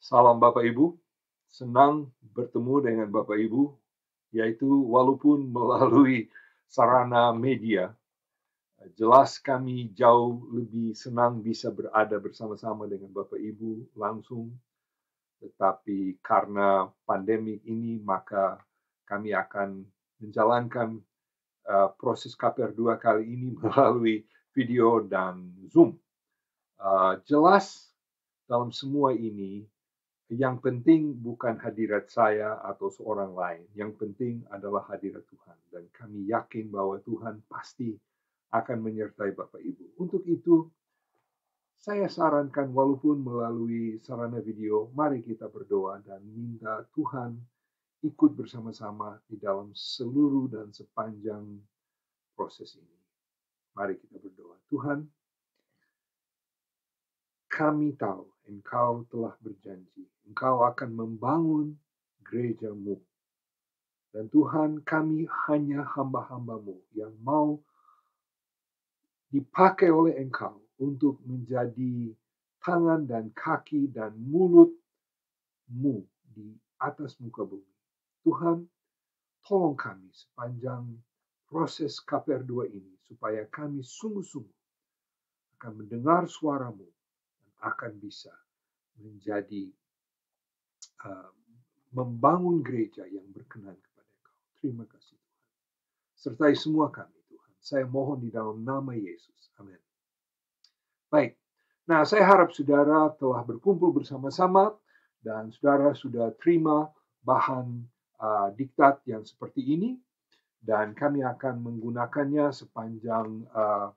Salam Bapak Ibu, senang bertemu dengan Bapak Ibu, yaitu walaupun melalui sarana media, jelas kami jauh lebih senang bisa berada bersama-sama dengan Bapak Ibu langsung. Tetapi karena pandemi ini, maka kami akan menjalankan eh, proses KPR2 kali ini melalui video dan Zoom. Eh, jelas dalam semua ini yang penting bukan hadirat saya atau seorang lain. Yang penting adalah hadirat Tuhan. Dan kami yakin bahwa Tuhan pasti akan menyertai Bapak Ibu. Untuk itu, saya sarankan walaupun melalui sarana video, mari kita berdoa dan minta Tuhan ikut bersama-sama di dalam seluruh dan sepanjang proses ini. Mari kita berdoa. Tuhan, kami tahu engkau telah berjanji, engkau akan membangun gerejamu. Dan Tuhan kami hanya hamba-hambamu yang mau dipakai oleh engkau untuk menjadi tangan dan kaki dan mulutmu di atas muka bumi. Tuhan, tolong kami sepanjang proses KPR 2 ini supaya kami sungguh-sungguh akan mendengar suaramu akan bisa menjadi uh, membangun gereja yang berkenan kepada Engkau. Terima kasih Tuhan. Sertai semua kami Tuhan. Saya mohon di dalam nama Yesus. Amin. Baik. Nah, saya harap saudara telah berkumpul bersama-sama dan saudara sudah terima bahan uh, diktat yang seperti ini dan kami akan menggunakannya sepanjang uh,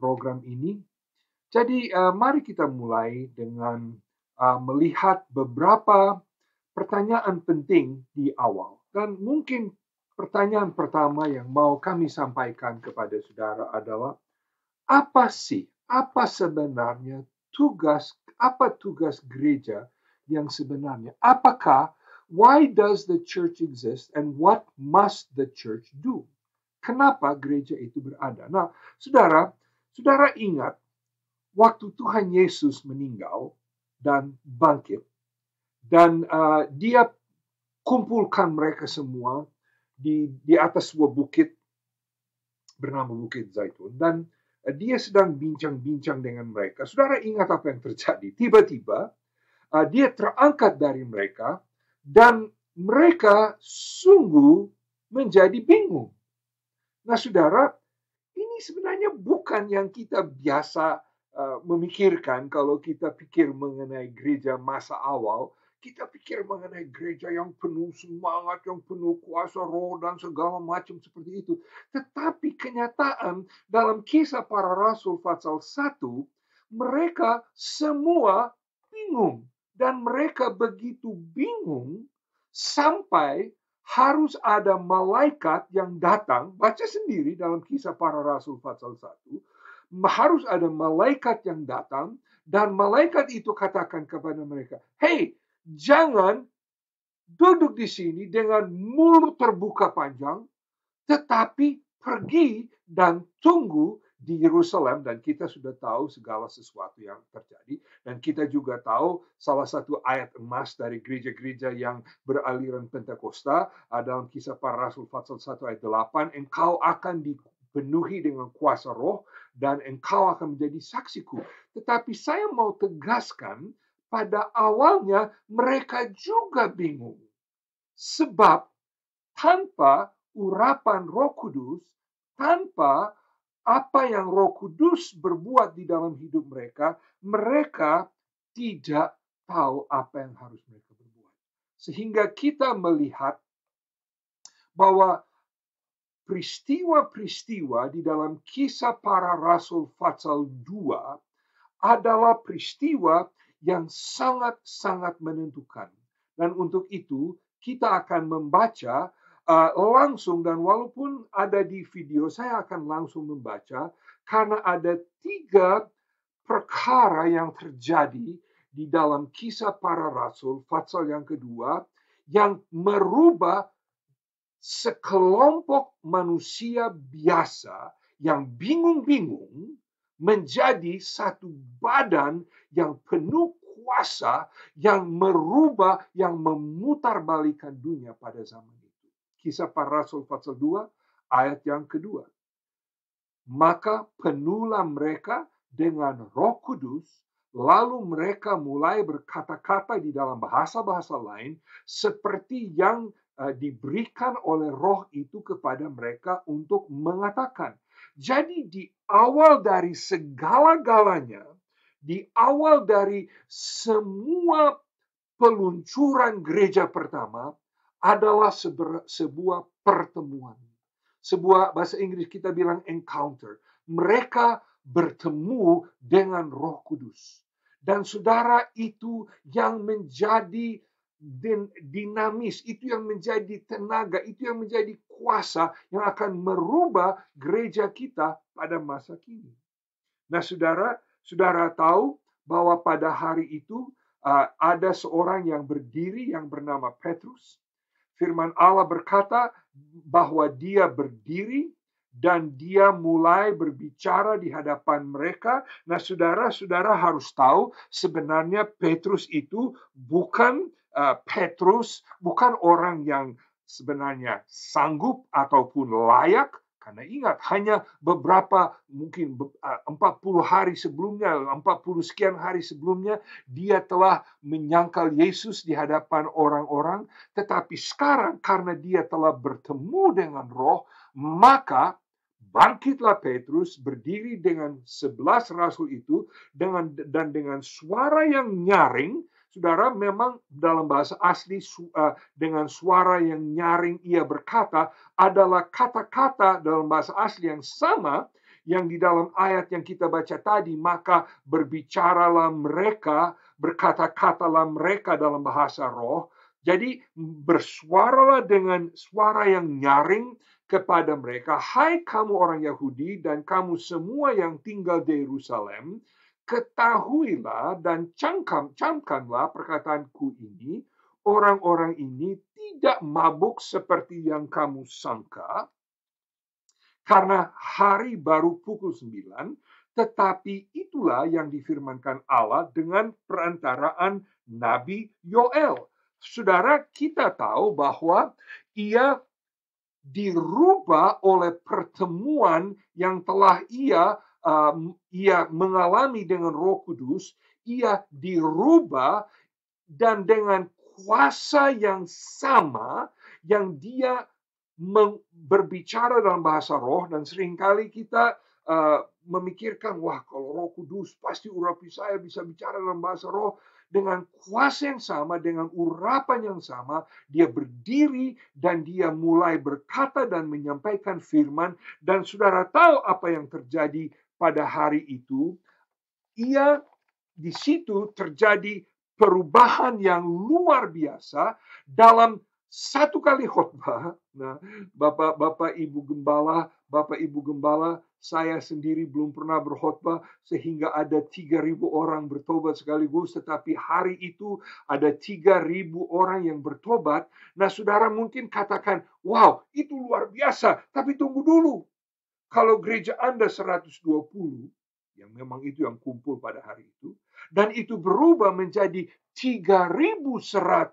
program ini jadi uh, mari kita mulai dengan uh, melihat beberapa pertanyaan penting di awal. Dan mungkin pertanyaan pertama yang mau kami sampaikan kepada saudara adalah apa sih, apa sebenarnya tugas, apa tugas gereja yang sebenarnya? Apakah why does the church exist and what must the church do? Kenapa gereja itu berada? Nah, saudara, saudara ingat waktu Tuhan Yesus meninggal dan bangkit, dan uh, dia kumpulkan mereka semua di di atas sebuah bukit bernama Bukit Zaitun dan uh, dia sedang bincang-bincang dengan mereka. Saudara ingat apa yang terjadi? Tiba-tiba uh, dia terangkat dari mereka dan mereka sungguh menjadi bingung. Nah, saudara, ini sebenarnya bukan yang kita biasa Eh, memikirkan kalau kita pikir mengenai gereja masa awal, kita pikir mengenai gereja yang penuh semangat, yang penuh kuasa roh dan segala macam seperti itu. Tetapi kenyataan dalam kisah para rasul pasal 1, mereka semua bingung. Dan mereka begitu bingung sampai harus ada malaikat yang datang, baca sendiri dalam kisah para rasul pasal 1, harus ada malaikat yang datang dan malaikat itu katakan kepada mereka, "Hei, jangan duduk di sini dengan mulut terbuka panjang, tetapi pergi dan tunggu di Yerusalem dan kita sudah tahu segala sesuatu yang terjadi dan kita juga tahu salah satu ayat emas dari gereja-gereja yang beraliran Pentakosta dalam kisah para rasul pasal 1 ayat 8 engkau akan di penuhi dengan kuasa roh dan engkau akan menjadi saksiku. Tetapi saya mau tegaskan pada awalnya mereka juga bingung. Sebab tanpa urapan roh kudus, tanpa apa yang roh kudus berbuat di dalam hidup mereka, mereka tidak tahu apa yang harus mereka berbuat. Sehingga kita melihat bahwa peristiwa-peristiwa di dalam kisah para rasul pasal 2 adalah peristiwa yang sangat-sangat menentukan. Dan untuk itu kita akan membaca uh, langsung dan walaupun ada di video saya akan langsung membaca karena ada tiga perkara yang terjadi di dalam kisah para rasul pasal yang kedua yang merubah sekelompok manusia biasa yang bingung-bingung menjadi satu badan yang penuh kuasa yang merubah, yang memutarbalikan dunia pada zaman itu. Kisah para Rasul pasal 2 ayat yang kedua. Maka penuhlah mereka dengan roh kudus, lalu mereka mulai berkata-kata di dalam bahasa-bahasa lain seperti yang Eh, diberikan oleh roh itu kepada mereka untuk mengatakan. Jadi di awal dari segala-galanya, di awal dari semua peluncuran gereja pertama adalah sebuah pertemuan. Sebuah bahasa Inggris kita bilang encounter. Mereka bertemu dengan Roh Kudus. Dan saudara itu yang menjadi dinamis, itu yang menjadi tenaga, itu yang menjadi kuasa yang akan merubah gereja kita pada masa kini. Nah, saudara, saudara tahu bahwa pada hari itu ah, ada seorang yang berdiri yang bernama Petrus. Firman Allah berkata bahwa dia berdiri dan dia mulai berbicara di hadapan mereka. Nah, saudara-saudara harus tahu sebenarnya Petrus itu bukan Eh, Petrus bukan orang yang sebenarnya sanggup ataupun layak karena ingat hanya beberapa mungkin 40 eh, hari sebelumnya 40 sekian hari sebelumnya dia telah menyangkal Yesus di hadapan orang-orang tetapi sekarang karena dia telah bertemu dengan roh maka bangkitlah Petrus berdiri dengan sebelas rasul itu dengan dan dengan suara yang nyaring Saudara, memang dalam bahasa asli su, uh, dengan suara yang nyaring ia berkata adalah kata-kata dalam bahasa asli yang sama yang di dalam ayat yang kita baca tadi, maka berbicaralah mereka, berkata-katalah mereka dalam bahasa roh. Jadi bersuaralah dengan suara yang nyaring kepada mereka, "Hai kamu orang Yahudi dan kamu semua yang tinggal di Yerusalem, ketahuilah dan cangkam-camkanlah perkataanku ini, orang-orang ini tidak mabuk seperti yang kamu sangka, karena hari baru pukul 9, tetapi itulah yang difirmankan Allah dengan perantaraan Nabi Yoel. Saudara, kita tahu bahwa ia dirubah oleh pertemuan yang telah ia um, ia mengalami dengan Roh Kudus, ia dirubah dan dengan kuasa yang sama yang dia berbicara dalam bahasa roh dan seringkali kita uh, memikirkan wah kalau Roh Kudus pasti urapi saya bisa bicara dalam bahasa roh dengan kuasa yang sama, dengan urapan yang sama, dia berdiri dan dia mulai berkata dan menyampaikan firman. Dan saudara tahu apa yang terjadi pada hari itu, ia di situ terjadi perubahan yang luar biasa dalam satu kali khotbah. Nah, Bapak-bapak Ibu Gembala, Bapak Ibu Gembala, saya sendiri belum pernah berkhotbah sehingga ada 3000 orang bertobat sekaligus tetapi hari itu ada 3000 orang yang bertobat. Nah, Saudara mungkin katakan, "Wow, itu luar biasa." Tapi tunggu dulu. Kalau gereja Anda 120, yang memang itu yang kumpul pada hari itu, dan itu berubah menjadi 3120,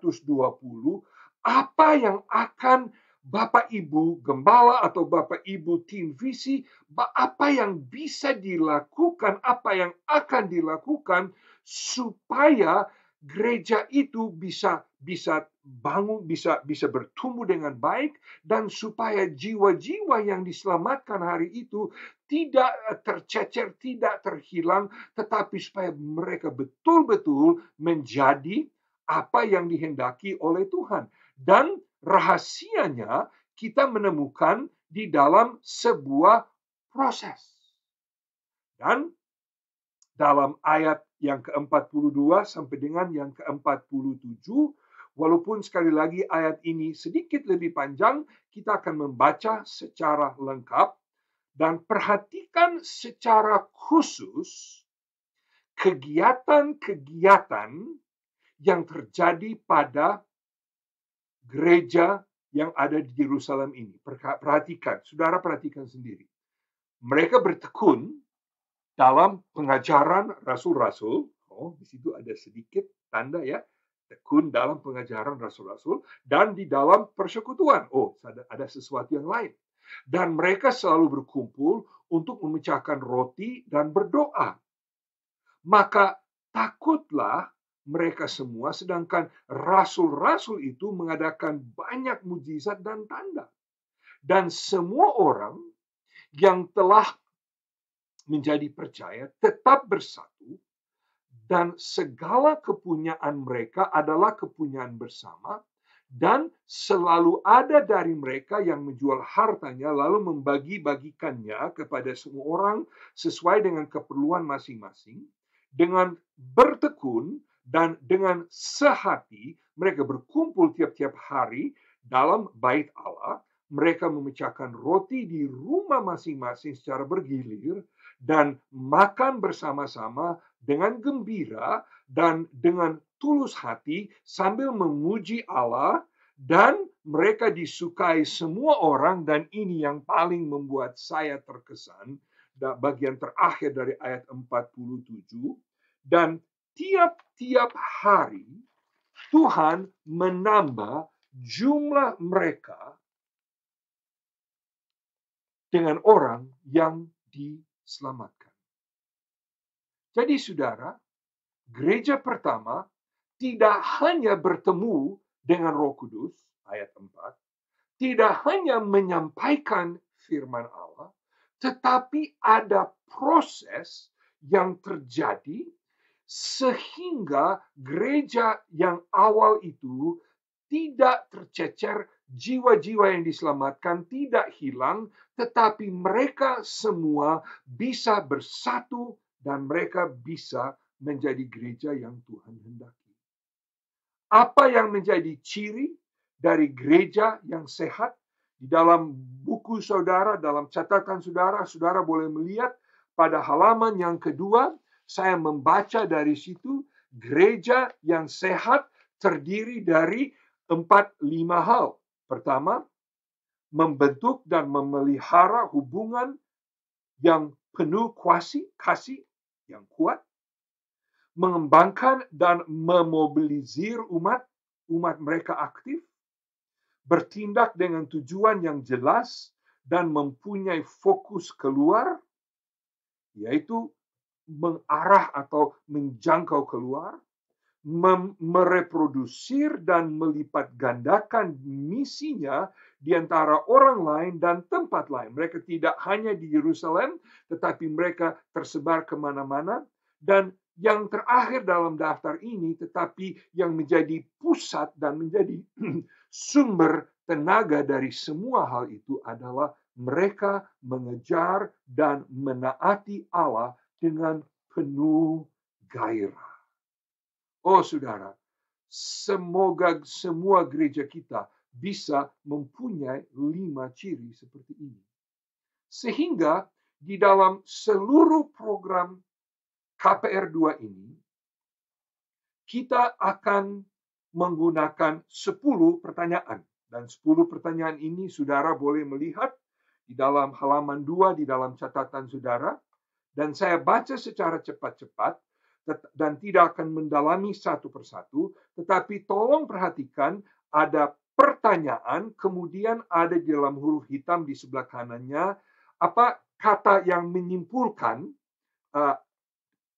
apa yang akan Bapak Ibu Gembala atau Bapak Ibu Tim Visi, apa yang bisa dilakukan, apa yang akan dilakukan supaya gereja itu bisa bisa bangun, bisa bisa bertumbuh dengan baik dan supaya jiwa-jiwa yang diselamatkan hari itu tidak eh, tercecer, tidak terhilang, tetapi supaya mereka betul-betul menjadi apa yang dihendaki oleh Tuhan. Dan rahasianya kita menemukan di dalam sebuah proses. Dan dalam ayat yang ke-42 sampai dengan yang ke-47. Walaupun sekali lagi ayat ini sedikit lebih panjang, kita akan membaca secara lengkap dan perhatikan secara khusus kegiatan-kegiatan yang terjadi pada gereja yang ada di Yerusalem ini. Perhatikan, saudara perhatikan sendiri. Mereka bertekun dalam pengajaran rasul-rasul, oh di situ ada sedikit tanda ya tekun dalam pengajaran rasul-rasul dan di dalam persekutuan. Oh, ada, ada sesuatu yang lain. Dan mereka selalu berkumpul untuk memecahkan roti dan berdoa. Maka takutlah mereka semua sedangkan rasul-rasul itu mengadakan banyak mujizat dan tanda. Dan semua orang yang telah menjadi percaya tetap bersatu dan segala kepunyaan mereka adalah kepunyaan bersama dan selalu ada dari mereka yang menjual hartanya lalu membagi-bagikannya kepada semua orang sesuai dengan keperluan masing-masing dengan bertekun dan dengan sehati mereka berkumpul tiap-tiap hari dalam bait Allah mereka memecahkan roti di rumah masing-masing secara bergilir dan makan bersama-sama dengan gembira dan dengan tulus hati sambil memuji Allah dan mereka disukai semua orang dan ini yang paling membuat saya terkesan bagian terakhir dari ayat 47 dan tiap-tiap hari Tuhan menambah jumlah mereka dengan orang yang di selamatkan. Jadi saudara, gereja pertama tidak hanya bertemu dengan Roh Kudus, ayat 4, tidak hanya menyampaikan firman Allah, tetapi ada proses yang terjadi sehingga gereja yang awal itu tidak tercecer jiwa-jiwa yang diselamatkan tidak hilang, tetapi mereka semua bisa bersatu dan mereka bisa menjadi gereja yang Tuhan hendaki. Apa yang menjadi ciri dari gereja yang sehat? Di dalam buku saudara, dalam catatan saudara, saudara boleh melihat pada halaman yang kedua, saya membaca dari situ, gereja yang sehat terdiri dari empat lima hal Pertama, membentuk dan memelihara hubungan yang penuh kuasi, kasih yang kuat, mengembangkan dan memobilisir umat, umat mereka aktif, bertindak dengan tujuan yang jelas dan mempunyai fokus keluar, yaitu mengarah atau menjangkau keluar, mereproduksir dan melipat gandakan misinya di antara orang lain dan tempat lain. Mereka tidak hanya di Yerusalem, tetapi mereka tersebar kemana-mana. Dan yang terakhir dalam daftar ini, tetapi yang menjadi pusat dan menjadi sumber tenaga dari semua hal itu adalah mereka mengejar dan menaati Allah dengan penuh gairah. Oh saudara, semoga semua gereja kita bisa mempunyai lima ciri seperti ini. Sehingga di dalam seluruh program KPR2 ini, kita akan menggunakan 10 pertanyaan. Dan 10 pertanyaan ini saudara boleh melihat di dalam halaman 2 di dalam catatan saudara. Dan saya baca secara cepat-cepat dan tidak akan mendalami satu persatu, tetapi tolong perhatikan ada pertanyaan, kemudian ada di dalam huruf hitam di sebelah kanannya apa kata yang menyimpulkan uh,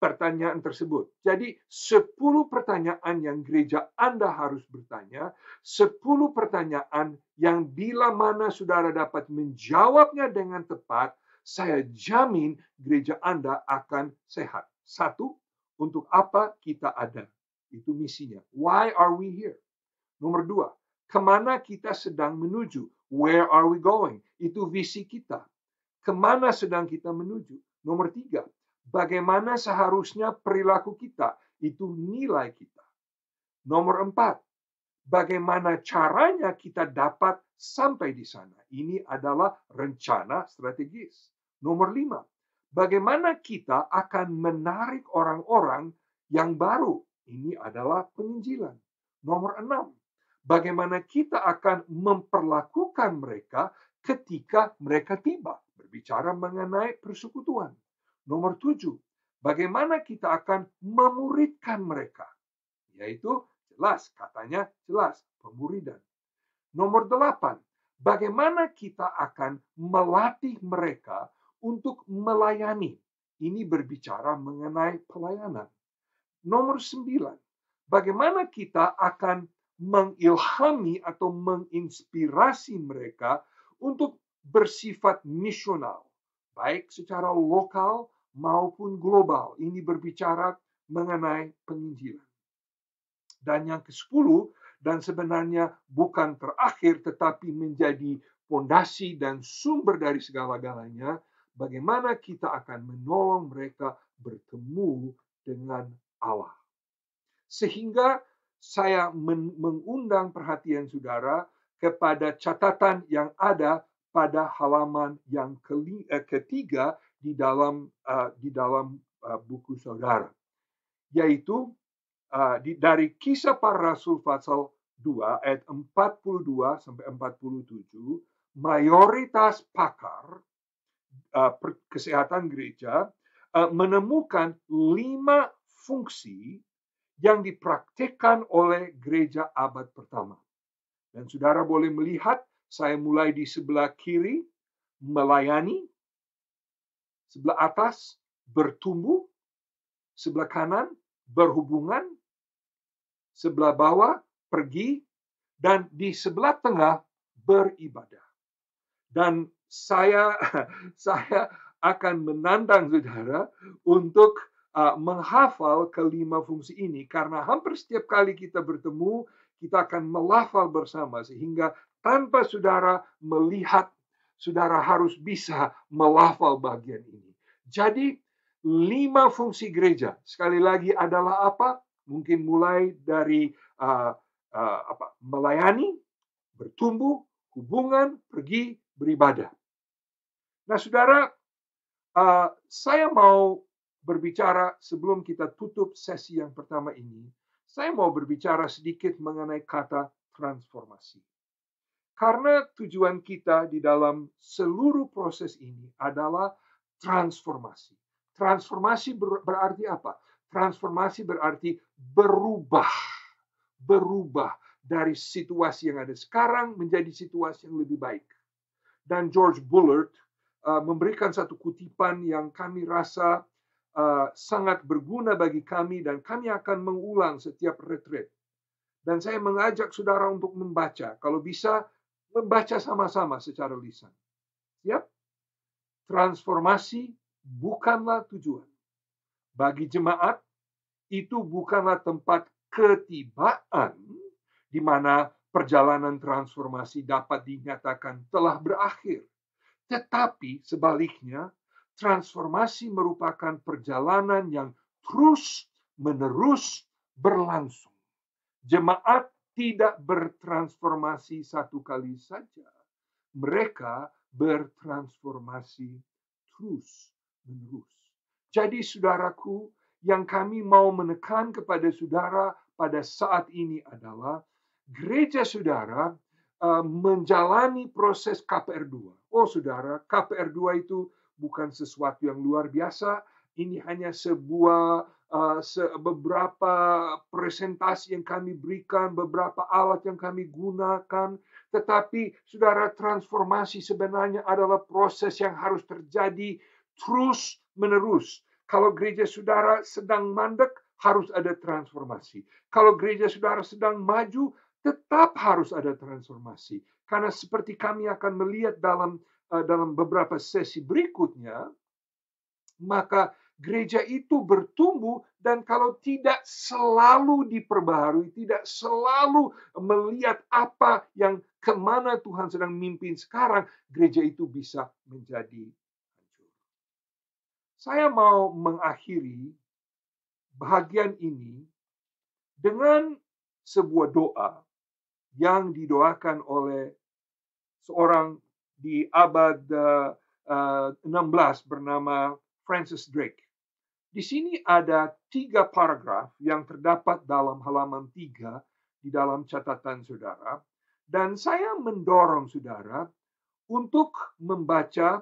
pertanyaan tersebut. Jadi 10 pertanyaan yang gereja Anda harus bertanya, 10 pertanyaan yang bila mana saudara dapat menjawabnya dengan tepat, saya jamin gereja Anda akan sehat. Satu, untuk apa kita ada? Itu misinya. Why are we here? Nomor dua, kemana kita sedang menuju? Where are we going? Itu visi kita. Kemana sedang kita menuju? Nomor tiga, bagaimana seharusnya perilaku kita? Itu nilai kita. Nomor empat, bagaimana caranya kita dapat sampai di sana? Ini adalah rencana strategis. Nomor lima, bagaimana kita akan menarik orang-orang yang baru. Ini adalah penginjilan. Nomor enam, bagaimana kita akan memperlakukan mereka ketika mereka tiba. Berbicara mengenai persekutuan. Nomor tujuh, bagaimana kita akan memuridkan mereka. Yaitu jelas, katanya jelas, pemuridan. Nomor delapan, bagaimana kita akan melatih mereka untuk melayani. Ini berbicara mengenai pelayanan. Nomor sembilan, bagaimana kita akan mengilhami atau menginspirasi mereka untuk bersifat misional, baik secara lokal maupun global. Ini berbicara mengenai penginjilan. Dan yang ke-10 dan sebenarnya bukan terakhir tetapi menjadi fondasi dan sumber dari segala-galanya bagaimana kita akan menolong mereka bertemu dengan Allah. Sehingga saya mengundang perhatian saudara kepada catatan yang ada pada halaman yang eh, ketiga di dalam uh, di dalam uh, buku saudara yaitu uh, di, dari kisah para rasul pasal 2 ayat 42 sampai 47 mayoritas pakar Eh, kesehatan gereja eh, menemukan lima fungsi yang dipraktekkan oleh gereja abad pertama. Dan saudara boleh melihat, saya mulai di sebelah kiri, melayani, sebelah atas, bertumbuh, sebelah kanan, berhubungan, sebelah bawah, pergi, dan di sebelah tengah, beribadah. Dan saya saya akan menantang saudara untuk uh, menghafal kelima fungsi ini karena hampir setiap kali kita bertemu kita akan melafal bersama sehingga tanpa saudara melihat saudara harus bisa melafal bagian ini. Jadi lima fungsi gereja sekali lagi adalah apa? Mungkin mulai dari uh, uh, apa? melayani, bertumbuh, hubungan, pergi, beribadah. Nah, saudara, uh, saya mau berbicara sebelum kita tutup sesi yang pertama ini. Saya mau berbicara sedikit mengenai kata transformasi, karena tujuan kita di dalam seluruh proses ini adalah transformasi. Transformasi ber berarti apa? Transformasi berarti berubah, berubah dari situasi yang ada sekarang menjadi situasi yang lebih baik. Dan George Bullard, Uh, memberikan satu kutipan yang kami rasa uh, sangat berguna bagi kami dan kami akan mengulang setiap retret. Dan saya mengajak saudara untuk membaca, kalau bisa membaca sama-sama secara lisan. Siap? Transformasi bukanlah tujuan. Bagi jemaat, itu bukanlah tempat ketibaan di mana perjalanan transformasi dapat dinyatakan telah berakhir tetapi sebaliknya, transformasi merupakan perjalanan yang terus menerus berlangsung. Jemaat tidak bertransformasi satu kali saja. Mereka bertransformasi terus menerus. Jadi saudaraku, yang kami mau menekan kepada saudara pada saat ini adalah gereja saudara Eh, menjalani proses KPR2. Oh saudara, KPR2 itu bukan sesuatu yang luar biasa. Ini hanya sebuah eh, beberapa presentasi yang kami berikan, beberapa alat yang kami gunakan. Tetapi saudara, transformasi sebenarnya adalah proses yang harus terjadi terus menerus. Kalau gereja saudara sedang mandek, harus ada transformasi. Kalau gereja saudara sedang maju, tetap harus ada transformasi. Karena seperti kami akan melihat dalam eh, dalam beberapa sesi berikutnya, maka gereja itu bertumbuh dan kalau tidak selalu diperbaharui, tidak selalu melihat apa yang kemana Tuhan sedang mimpin sekarang, gereja itu bisa menjadi hancur. Saya mau mengakhiri bagian ini dengan sebuah doa yang didoakan oleh seorang di abad uh, eh, 16 bernama Francis Drake. Di sini ada tiga paragraf yang terdapat dalam halaman tiga di dalam catatan saudara. Dan saya mendorong saudara untuk membaca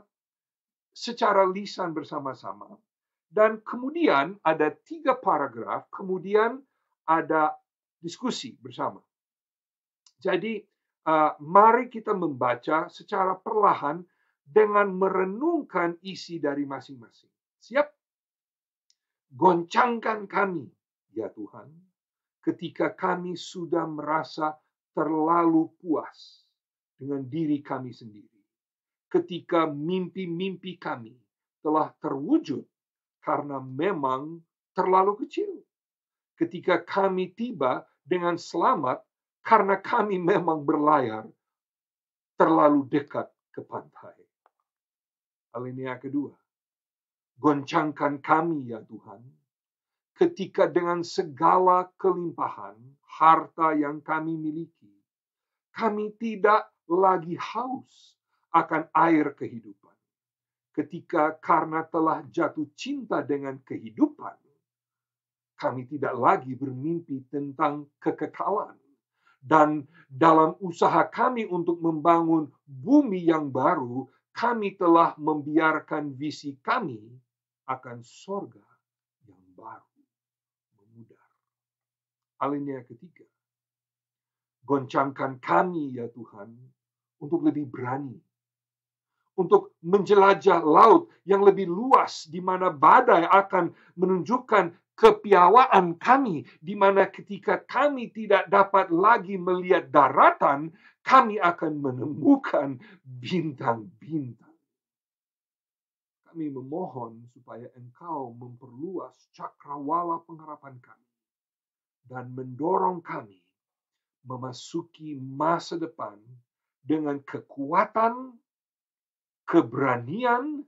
secara lisan bersama-sama. Dan kemudian ada tiga paragraf, kemudian ada diskusi bersama. Jadi, uh, mari kita membaca secara perlahan dengan merenungkan isi dari masing-masing. Siap? Goncangkan kami, ya Tuhan, ketika kami sudah merasa terlalu puas dengan diri kami sendiri. Ketika mimpi-mimpi kami telah terwujud karena memang terlalu kecil. Ketika kami tiba dengan selamat karena kami memang berlayar terlalu dekat ke pantai. Alinea kedua, goncangkan kami ya Tuhan, ketika dengan segala kelimpahan harta yang kami miliki, kami tidak lagi haus akan air kehidupan. Ketika karena telah jatuh cinta dengan kehidupan, kami tidak lagi bermimpi tentang kekekalan dan dalam usaha kami untuk membangun bumi yang baru, kami telah membiarkan visi kami akan sorga yang baru memudar. Alinea ketiga, goncangkan kami ya Tuhan untuk lebih berani untuk menjelajah laut yang lebih luas di mana badai akan menunjukkan kepiawaan kami, di mana ketika kami tidak dapat lagi melihat daratan, kami akan menemukan bintang-bintang. Kami memohon supaya Engkau memperluas cakrawala pengharapan kami dan mendorong kami memasuki masa depan dengan kekuatan, keberanian,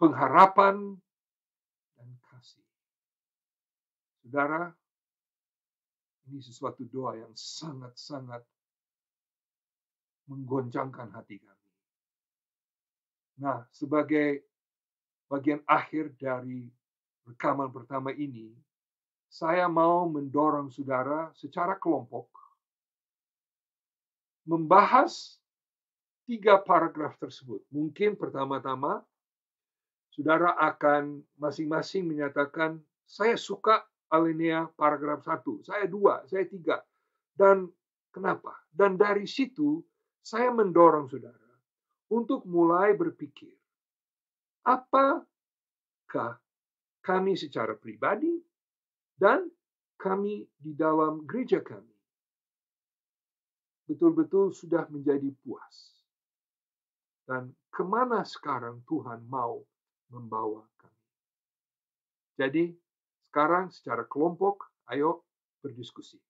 pengharapan, Saudara, ini sesuatu doa yang sangat-sangat menggoncangkan hati kami. Nah, sebagai bagian akhir dari rekaman pertama ini, saya mau mendorong saudara secara kelompok membahas tiga paragraf tersebut. Mungkin pertama-tama saudara akan masing-masing menyatakan saya suka alinea paragraf 1, saya dua, saya tiga, Dan kenapa? Dan dari situ saya mendorong saudara untuk mulai berpikir apakah kami secara pribadi dan kami di dalam gereja kami betul-betul sudah menjadi puas. Dan kemana sekarang Tuhan mau membawa kami. Jadi sekarang secara kelompok ayo berdiskusi